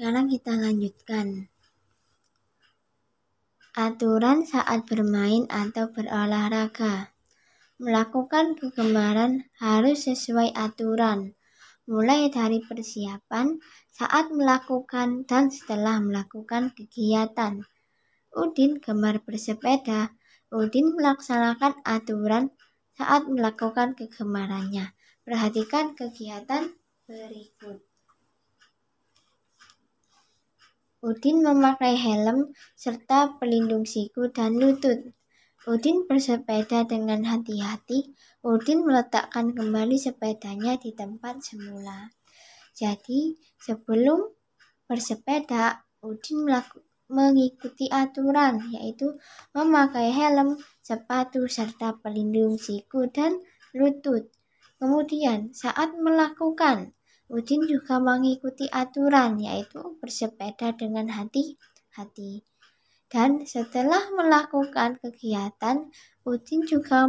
Sekarang kita lanjutkan. Aturan saat bermain atau berolahraga. Melakukan kegemaran harus sesuai aturan, mulai dari persiapan saat melakukan dan setelah melakukan kegiatan. Udin gemar bersepeda, Udin melaksanakan aturan saat melakukan kegemarannya. Perhatikan kegiatan berikut. Udin memakai helm serta pelindung siku dan lutut. Udin bersepeda dengan hati-hati. Udin meletakkan kembali sepedanya di tempat semula. Jadi, sebelum bersepeda, Udin mengikuti aturan, yaitu memakai helm, sepatu, serta pelindung siku dan lutut. Kemudian, saat melakukan Udin juga mengikuti aturan yaitu bersepeda dengan hati-hati. Dan setelah melakukan kegiatan, Udin juga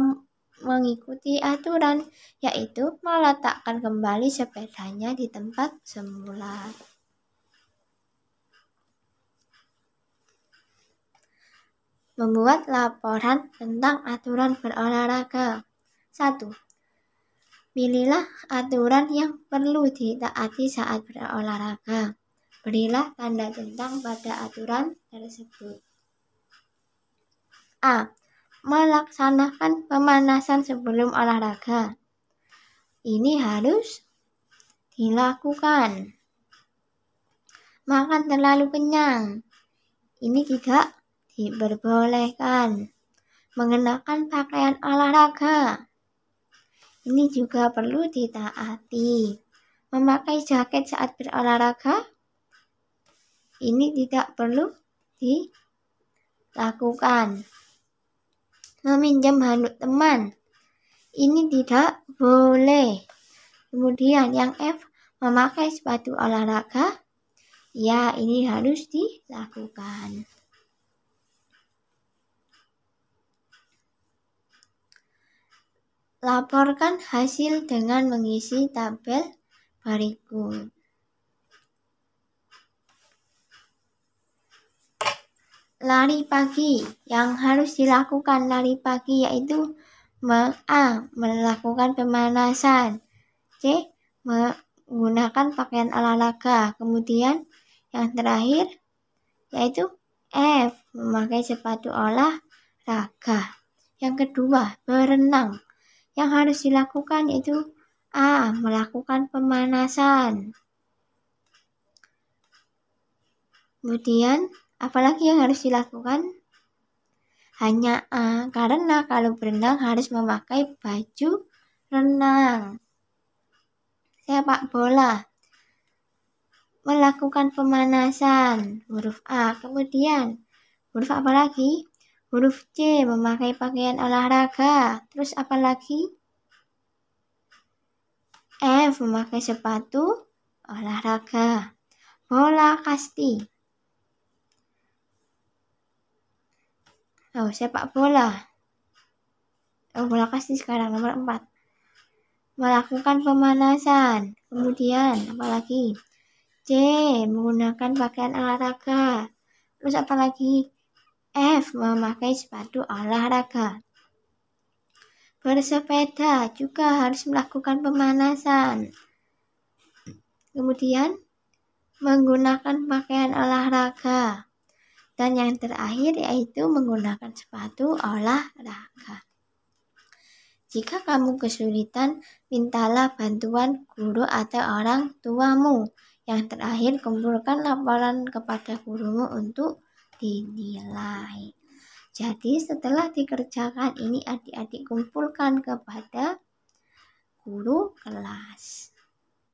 mengikuti aturan yaitu meletakkan kembali sepedanya di tempat semula. Membuat laporan tentang aturan berolahraga. 1. Pilihlah aturan yang perlu ditaati saat berolahraga. Berilah tanda tentang pada aturan tersebut. A. Melaksanakan pemanasan sebelum olahraga. Ini harus dilakukan. Makan terlalu kenyang. Ini tidak diperbolehkan. Mengenakan pakaian olahraga ini juga perlu ditaati. Memakai jaket saat berolahraga ini tidak perlu dilakukan. Meminjam handuk teman ini tidak boleh. Kemudian yang F memakai sepatu olahraga ya ini harus dilakukan. Laporkan hasil dengan mengisi tabel berikut. Lari pagi yang harus dilakukan lari pagi yaitu A. Melakukan pemanasan C. Menggunakan pakaian olahraga Kemudian yang terakhir yaitu F. Memakai sepatu olahraga Yang kedua, berenang yang harus dilakukan yaitu A. Melakukan pemanasan. Kemudian, apalagi yang harus dilakukan? Hanya A, karena kalau berenang harus memakai baju renang. Sepak bola. Melakukan pemanasan, huruf A. Kemudian, huruf apa lagi? Huruf C, memakai pakaian olahraga. Terus apa lagi? F, memakai sepatu olahraga. Bola kasti. Oh, sepak bola. Oh, bola kasti sekarang nomor 4. Melakukan pemanasan. Kemudian, apa lagi? C, menggunakan pakaian olahraga. Terus apa lagi? F. Memakai sepatu olahraga. Bersepeda juga harus melakukan pemanasan. Kemudian, menggunakan pakaian olahraga. Dan yang terakhir yaitu menggunakan sepatu olahraga. Jika kamu kesulitan, mintalah bantuan guru atau orang tuamu. Yang terakhir, kumpulkan laporan kepada gurumu untuk dinilai. Jadi setelah dikerjakan ini adik-adik kumpulkan kepada guru kelas.